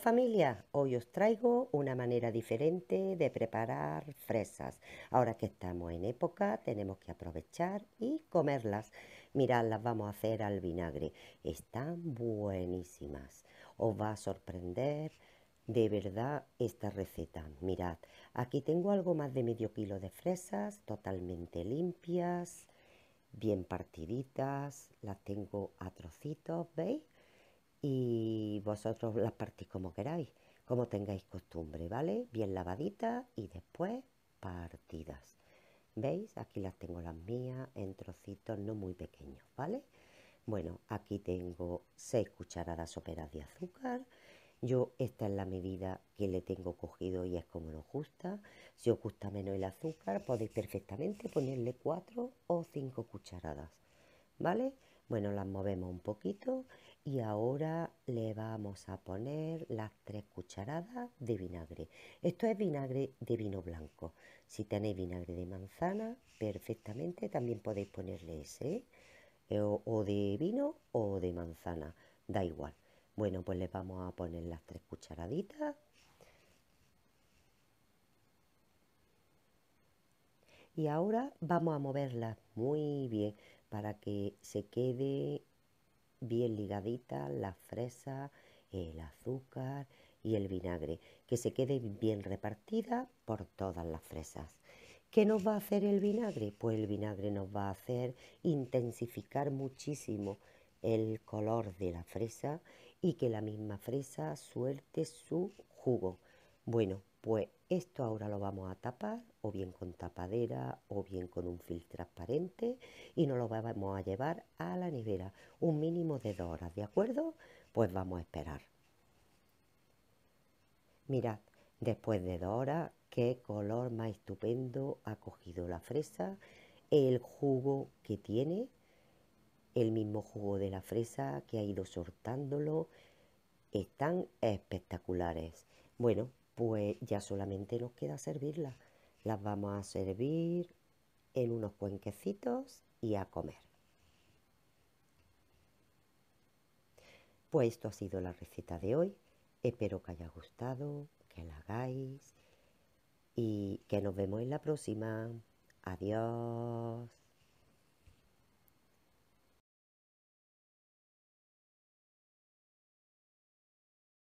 familia, hoy os traigo una manera diferente de preparar fresas. Ahora que estamos en época tenemos que aprovechar y comerlas. Mirad, las vamos a hacer al vinagre. Están buenísimas. Os va a sorprender de verdad esta receta. Mirad, aquí tengo algo más de medio kilo de fresas totalmente limpias, bien partiditas. Las tengo a trocitos, ¿veis? y vosotros las partís como queráis, como tengáis costumbre, ¿vale? Bien lavaditas y después partidas. ¿Veis? Aquí las tengo las mías en trocitos no muy pequeños, ¿vale? Bueno, aquí tengo 6 cucharadas soperas de azúcar. Yo esta es la medida que le tengo cogido y es como nos gusta. Si os gusta menos el azúcar, podéis perfectamente ponerle 4 o 5 cucharadas, ¿vale? Bueno, las movemos un poquito y ahora le vamos a poner las tres cucharadas de vinagre. Esto es vinagre de vino blanco. Si tenéis vinagre de manzana, perfectamente también podéis ponerle ese, ¿eh? Eh, o, o, de vino o de manzana, da igual. Bueno, pues le vamos a poner las tres cucharaditas. Y ahora vamos a moverlas muy bien para que se quede bien ligadita la fresa el azúcar y el vinagre, que se quede bien repartida por todas las fresas. ¿Qué nos va a hacer el vinagre? Pues el vinagre nos va a hacer intensificar muchísimo el color de la fresa y que la misma fresa suelte su jugo. Bueno, pues esto ahora lo vamos a tapar o bien con tapadera o bien con un filtro transparente y nos lo vamos a llevar a la nevera un mínimo de dos horas, ¿de acuerdo? Pues vamos a esperar. Mirad, después de dos horas, qué color más estupendo ha cogido la fresa, el jugo que tiene, el mismo jugo de la fresa que ha ido soltándolo, están espectaculares. Bueno, pues ya solamente nos queda servirlas. Las vamos a servir en unos cuenquecitos y a comer. Pues esto ha sido la receta de hoy. Espero que haya gustado, que la hagáis y que nos vemos en la próxima. Adiós.